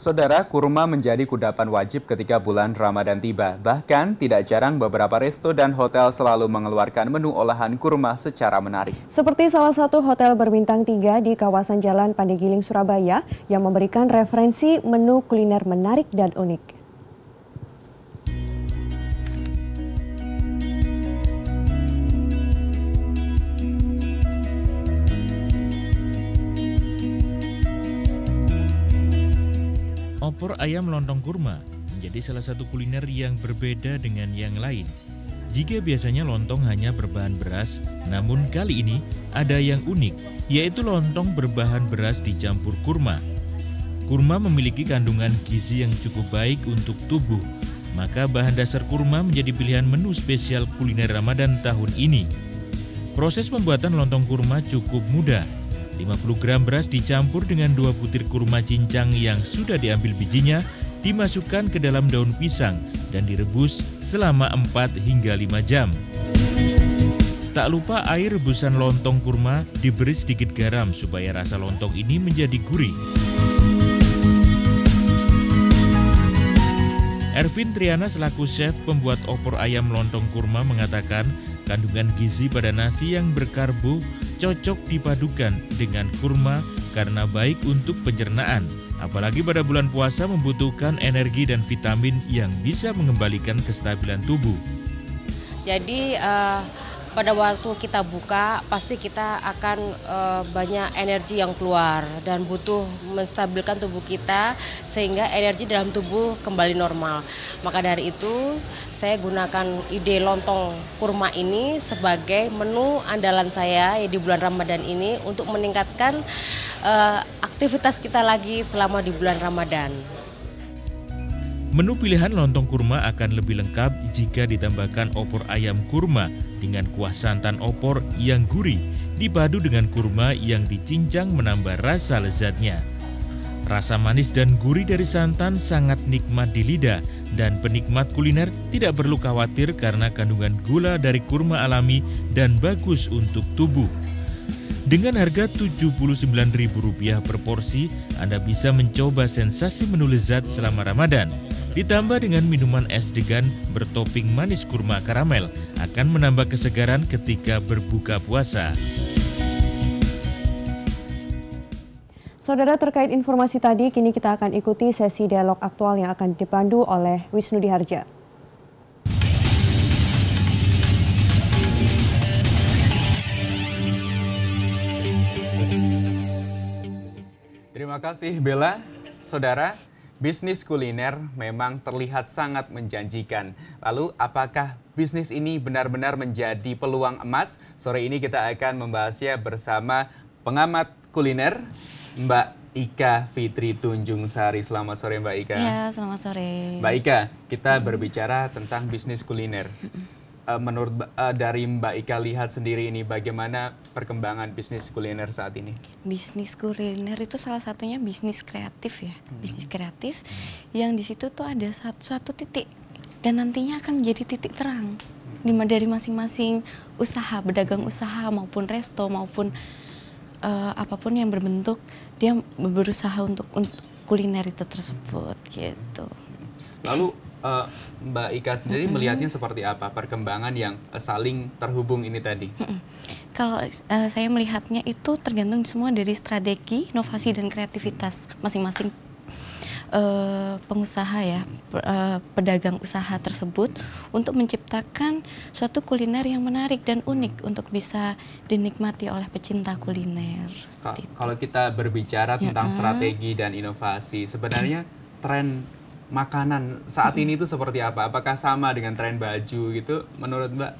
Saudara, kurma menjadi kudapan wajib ketika bulan Ramadan tiba. Bahkan, tidak jarang beberapa resto dan hotel selalu mengeluarkan menu olahan kurma secara menarik. Seperti salah satu hotel berbintang tiga di kawasan Jalan Pandegiling, Surabaya, yang memberikan referensi menu kuliner menarik dan unik. Opor ayam lontong kurma menjadi salah satu kuliner yang berbeda dengan yang lain. Jika biasanya lontong hanya berbahan beras, namun kali ini ada yang unik, yaitu lontong berbahan beras dicampur kurma. Kurma memiliki kandungan gizi yang cukup baik untuk tubuh, maka bahan dasar kurma menjadi pilihan menu spesial kuliner Ramadan tahun ini. Proses pembuatan lontong kurma cukup mudah, 50 gram beras dicampur dengan dua butir kurma cincang yang sudah diambil bijinya, dimasukkan ke dalam daun pisang dan direbus selama 4 hingga 5 jam. Tak lupa air rebusan lontong kurma diberi sedikit garam supaya rasa lontong ini menjadi gurih. Ervin Triana selaku chef pembuat opor ayam lontong kurma mengatakan kandungan gizi pada nasi yang berkarbo cocok dipadukan dengan kurma karena baik untuk pencernaan. Apalagi pada bulan puasa membutuhkan energi dan vitamin yang bisa mengembalikan kestabilan tubuh. Jadi uh, pada waktu kita buka pasti kita akan e, banyak energi yang keluar dan butuh menstabilkan tubuh kita sehingga energi dalam tubuh kembali normal. Maka dari itu saya gunakan ide lontong kurma ini sebagai menu andalan saya ya, di bulan Ramadan ini untuk meningkatkan e, aktivitas kita lagi selama di bulan Ramadan. Menu pilihan lontong kurma akan lebih lengkap jika ditambahkan opor ayam kurma dengan kuah santan opor yang gurih, dipadu dengan kurma yang dicincang menambah rasa lezatnya. Rasa manis dan gurih dari santan sangat nikmat di lidah dan penikmat kuliner tidak perlu khawatir karena kandungan gula dari kurma alami dan bagus untuk tubuh. Dengan harga Rp79.000 per porsi, Anda bisa mencoba sensasi menu lezat selama Ramadan. Ditambah dengan minuman es degan bertopping manis kurma karamel akan menambah kesegaran ketika berbuka puasa. Saudara terkait informasi tadi, kini kita akan ikuti sesi dialog aktual yang akan dipandu oleh Wisnu Diharja. kasih Bella. Saudara, bisnis kuliner memang terlihat sangat menjanjikan. Lalu apakah bisnis ini benar-benar menjadi peluang emas? Sore ini kita akan membahasnya bersama pengamat kuliner Mbak Ika Fitri Tunjung Sari. Selamat sore Mbak Ika. Ya, selamat sore. Mbak Ika, kita berbicara tentang bisnis kuliner. Eh, menurut uh, dari Mbak Ika lihat sendiri ini bagaimana perkembangan bisnis kuliner saat ini? Bisnis kuliner itu salah satunya bisnis kreatif ya, hmm. bisnis kreatif yang di situ tuh ada satu, satu titik dan nantinya akan menjadi titik terang hmm. dari masing-masing usaha, pedagang usaha maupun resto maupun uh, apapun yang berbentuk dia berusaha untuk, untuk kuliner itu tersebut gitu. Lalu uh, Mbak Ika sendiri mm-hmm. melihatnya seperti apa perkembangan yang uh, saling terhubung ini tadi? Mm-hmm. Kalau uh, saya melihatnya itu tergantung semua dari strategi, inovasi dan kreativitas masing-masing uh, pengusaha ya, uh, pedagang usaha tersebut untuk menciptakan suatu kuliner yang menarik dan unik untuk bisa dinikmati oleh pecinta kuliner. Kalau kita berbicara tentang ya, strategi dan inovasi, sebenarnya tren makanan saat ini itu seperti apa? Apakah sama dengan tren baju gitu menurut Mbak?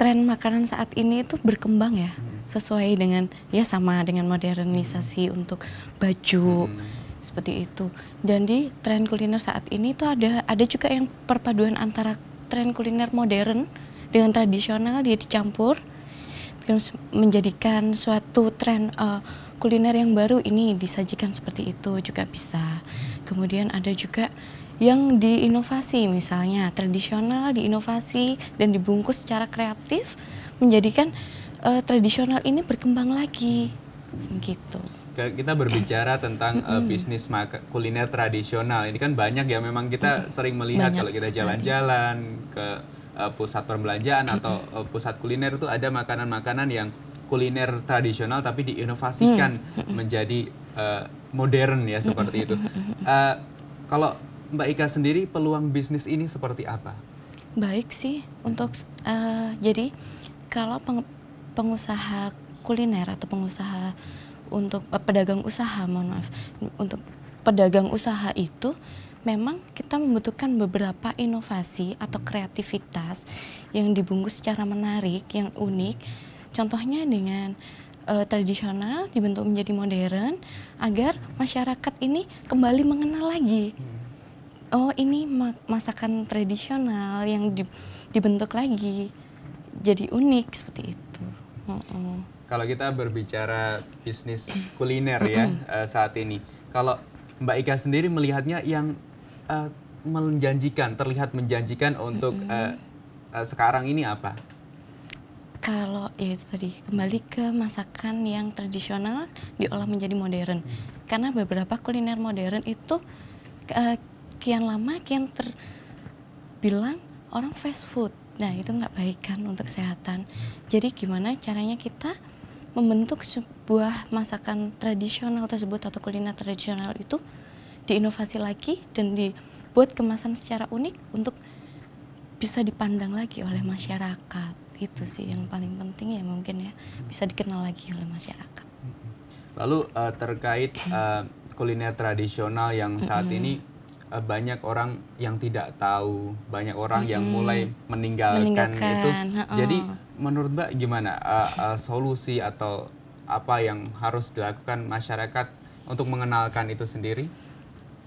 Tren makanan saat ini itu berkembang ya. Hmm. Sesuai dengan ya sama dengan modernisasi hmm. untuk baju. Hmm seperti itu. Dan di tren kuliner saat ini itu ada ada juga yang perpaduan antara tren kuliner modern dengan tradisional dia dicampur terus menjadikan suatu tren uh, kuliner yang baru ini disajikan seperti itu juga bisa. Hmm. Kemudian ada juga yang diinovasi misalnya tradisional diinovasi dan dibungkus secara kreatif menjadikan uh, tradisional ini berkembang lagi gitu kita berbicara tentang uh, bisnis kuliner tradisional ini kan banyak ya memang kita sering melihat banyak kalau kita jalan-jalan ke uh, pusat perbelanjaan atau uh, pusat kuliner itu ada makanan-makanan yang kuliner tradisional tapi diinovasikan menjadi uh, modern ya seperti itu. Uh, kalau Mbak Ika sendiri peluang bisnis ini seperti apa? Baik sih untuk uh, jadi kalau peng, pengusaha kuliner atau pengusaha untuk uh, pedagang usaha mohon maaf untuk pedagang usaha itu memang kita membutuhkan beberapa inovasi atau kreativitas yang dibungkus secara menarik yang unik contohnya dengan uh, tradisional dibentuk menjadi modern agar masyarakat ini kembali mengenal lagi. Hmm. Oh, ini masakan tradisional yang di, dibentuk lagi jadi unik seperti itu. Hmm. Hmm. Kalau kita berbicara bisnis kuliner ya uh, saat ini, kalau Mbak Ika sendiri melihatnya yang uh, menjanjikan, terlihat menjanjikan untuk uh, uh, sekarang ini apa? Kalau ya itu tadi kembali ke masakan yang tradisional diolah menjadi modern. Hmm. Karena beberapa kuliner modern itu uh, kian lama kian terbilang orang fast food. Nah itu nggak baik kan untuk kesehatan. Jadi gimana caranya kita membentuk sebuah masakan tradisional tersebut atau kuliner tradisional itu diinovasi lagi dan dibuat kemasan secara unik untuk bisa dipandang lagi oleh masyarakat itu sih yang paling penting ya mungkin ya bisa dikenal lagi oleh masyarakat. Lalu uh, terkait uh, kuliner tradisional yang saat ini uh, banyak orang yang tidak tahu, banyak orang yang mulai meninggalkan, meninggalkan. itu. Oh. Jadi menurut Mbak gimana uh, uh, solusi atau apa yang harus dilakukan masyarakat untuk mengenalkan itu sendiri?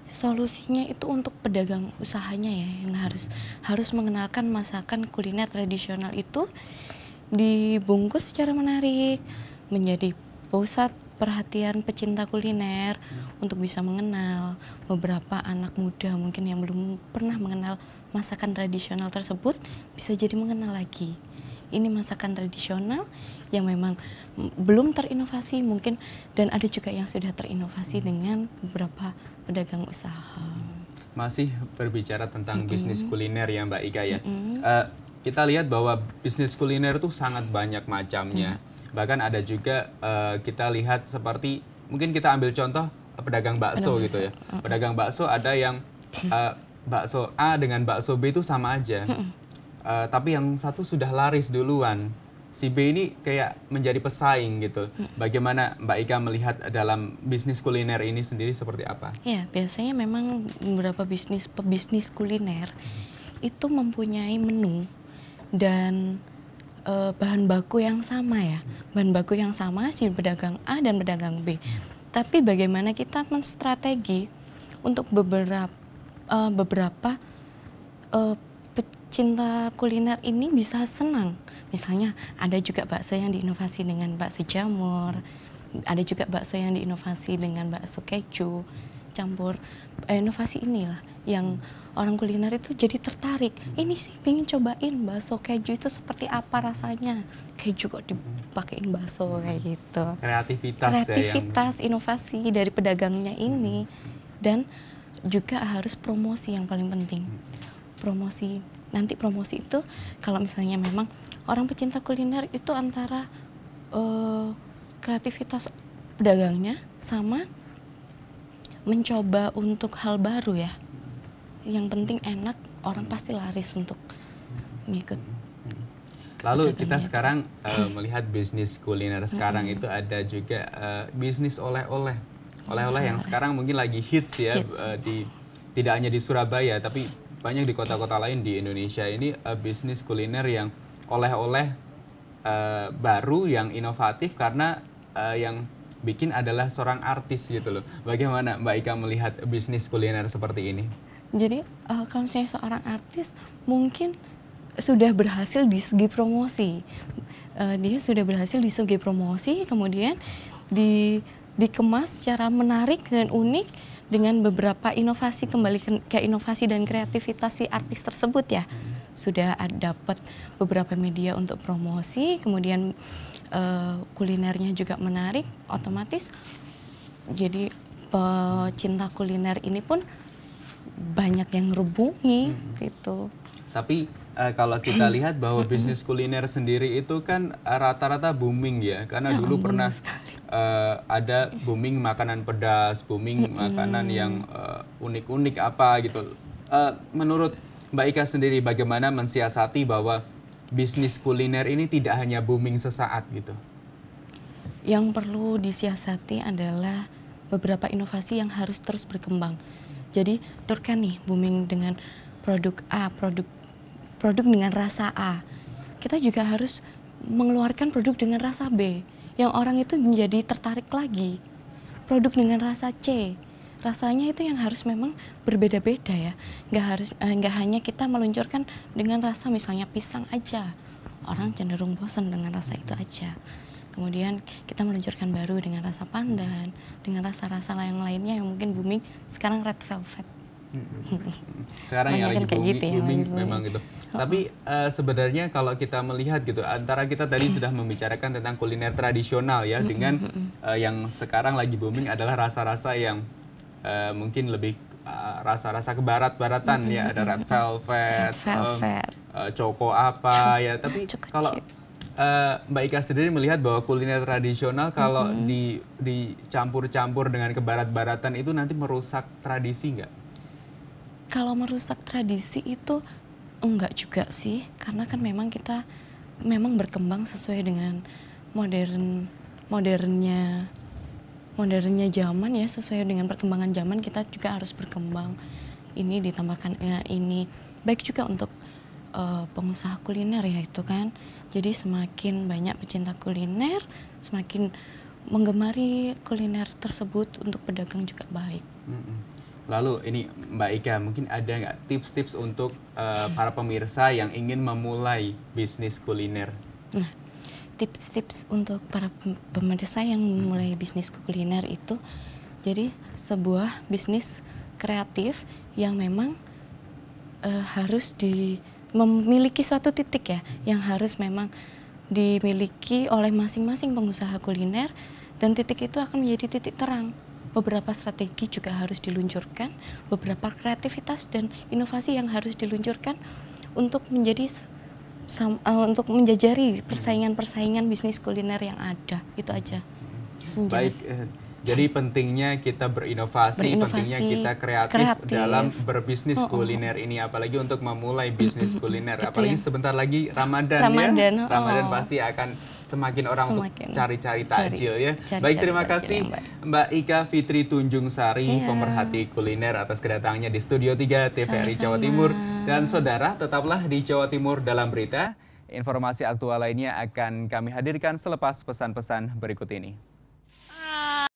solusinya itu untuk pedagang usahanya ya yang harus harus mengenalkan masakan kuliner tradisional itu dibungkus secara menarik menjadi pusat perhatian pecinta kuliner untuk bisa mengenal beberapa anak muda mungkin yang belum pernah mengenal masakan tradisional tersebut bisa jadi mengenal lagi ini masakan tradisional yang memang belum terinovasi mungkin dan ada juga yang sudah terinovasi hmm. dengan beberapa pedagang usaha. Masih berbicara tentang -hmm. bisnis kuliner ya Mbak Ika ya. -hmm. uh, kita lihat bahwa bisnis kuliner tuh sangat banyak macamnya. Ya. Bahkan ada juga uh, kita lihat seperti mungkin kita ambil contoh pedagang bakso, gitu ya. -hmm. Pedagang bakso ada yang uh, bakso A dengan bakso B itu sama aja. -hmm Uh, tapi yang satu sudah laris duluan. Si B ini kayak menjadi pesaing gitu. Hmm. Bagaimana Mbak Ika melihat dalam bisnis kuliner ini sendiri seperti apa? Ya, biasanya memang beberapa bisnis pebisnis kuliner hmm. itu mempunyai menu dan uh, bahan baku yang sama ya. Hmm. Bahan baku yang sama si pedagang A dan pedagang B. Tapi bagaimana kita menstrategi untuk eh, beberapa uh, beberapa uh, cinta kuliner ini bisa senang. Misalnya ada juga bakso yang diinovasi dengan bakso jamur, ada juga bakso yang diinovasi dengan bakso keju, campur eh, inovasi inilah yang orang kuliner itu jadi tertarik. Ini sih pengen cobain bakso keju itu seperti apa rasanya. Keju kok dipakein bakso kayak gitu. Kreativitas, ya Kreativitas, yang... inovasi dari pedagangnya ini dan juga harus promosi yang paling penting. Promosi nanti promosi itu kalau misalnya memang orang pecinta kuliner itu antara uh, kreativitas pedagangnya sama mencoba untuk hal baru ya. Yang penting enak, orang pasti laris untuk ngikut. Lalu kita sekarang uh, melihat bisnis kuliner sekarang itu ada juga uh, bisnis oleh-oleh. Oleh-oleh yang sekarang mungkin lagi hits ya hits. Uh, di tidak hanya di Surabaya tapi banyak di kota-kota lain di Indonesia ini uh, bisnis kuliner yang oleh-oleh uh, baru yang inovatif karena uh, yang bikin adalah seorang artis gitu loh. Bagaimana Mbak Ika melihat bisnis kuliner seperti ini? Jadi uh, kalau saya seorang artis mungkin sudah berhasil di segi promosi. Uh, dia sudah berhasil di segi promosi, kemudian di dikemas secara menarik dan unik dengan beberapa inovasi kembali ke, ke inovasi dan kreativitas si artis tersebut ya sudah dapat beberapa media untuk promosi kemudian uh, kulinernya juga menarik otomatis jadi pecinta kuliner ini pun banyak yang ngerubungi hmm. gitu tapi uh, kalau kita lihat bahwa bisnis kuliner sendiri itu kan eh, rata-rata booming ya karena ya, dulu pernah sekali uh, ada booming makanan pedas, booming mm-hmm. makanan yang unik eh, unik-unik apa gitu. Uh, menurut Mbak Ika sendiri bagaimana mensiasati bahwa bisnis kuliner ini tidak hanya booming sesaat gitu? Yang perlu disiasati adalah beberapa inovasi yang harus terus berkembang. Jadi Turkan nih booming dengan produk A, produk produk dengan rasa A. Kita juga harus mengeluarkan produk dengan rasa B yang orang itu menjadi tertarik lagi. Produk dengan rasa C, rasanya itu yang harus memang berbeda-beda ya. Nggak harus eh, nggak hanya kita meluncurkan dengan rasa misalnya pisang aja. Orang cenderung bosan dengan rasa itu aja. Kemudian kita meluncurkan baru dengan rasa pandan, dengan rasa-rasa yang lainnya yang mungkin booming sekarang red velvet. Sekarang ya, yang gitu ya, lagi booming, gitu booming lagi memang gitu. Oh. Tapi uh, sebenarnya kalau kita melihat gitu antara kita tadi sudah membicarakan tentang kuliner tradisional ya dengan uh, yang sekarang lagi booming adalah rasa-rasa yang uh, mungkin lebih rasa-rasa uh, kebarat-baratan ya ada red velvet, red velvet. Um, uh, coko apa ya tapi kalau uh, Mbak Ika sendiri melihat bahwa kuliner tradisional kalau mm -hmm. dicampur-campur dengan kebarat-baratan itu nanti merusak tradisi nggak? kalau merusak tradisi itu enggak juga sih karena kan memang kita memang berkembang sesuai dengan modern modernnya modernnya zaman ya sesuai dengan perkembangan zaman kita juga harus berkembang ini ditambahkan dengan ya, ini baik juga untuk uh, pengusaha kuliner ya itu kan jadi semakin banyak pecinta kuliner semakin menggemari kuliner tersebut untuk pedagang juga baik mm -hmm. Lalu ini Mbak Ika, mungkin ada nggak tips-tips untuk uh, para pemirsa yang ingin memulai bisnis kuliner? Nah, tips-tips untuk para pemirsa yang memulai bisnis kuliner itu, jadi sebuah bisnis kreatif yang memang uh, harus di memiliki suatu titik ya, yang harus memang dimiliki oleh masing-masing pengusaha kuliner dan titik itu akan menjadi titik terang beberapa strategi juga harus diluncurkan, beberapa kreativitas dan inovasi yang harus diluncurkan untuk menjadi eh, untuk menjajari persaingan-persaingan bisnis kuliner yang ada. Itu aja. Baik, jadi pentingnya kita berinovasi, berinovasi pentingnya kita kreatif, kreatif dalam berbisnis oh, kuliner oh. ini apalagi untuk memulai bisnis kuliner apalagi ya. sebentar lagi Ramadan, ya. Ramadan ya. Oh. pasti akan semakin orang semakin untuk cari-cari takjil ya. Cari, Baik terima cari, kasih ya, Mbak. Mbak Ika Fitri Tunjung Sari ya. pemerhati kuliner atas kedatangannya di Studio 3 TVRI Jawa Timur dan saudara tetaplah di Jawa Timur dalam berita. Informasi aktual lainnya akan kami hadirkan selepas pesan-pesan berikut ini.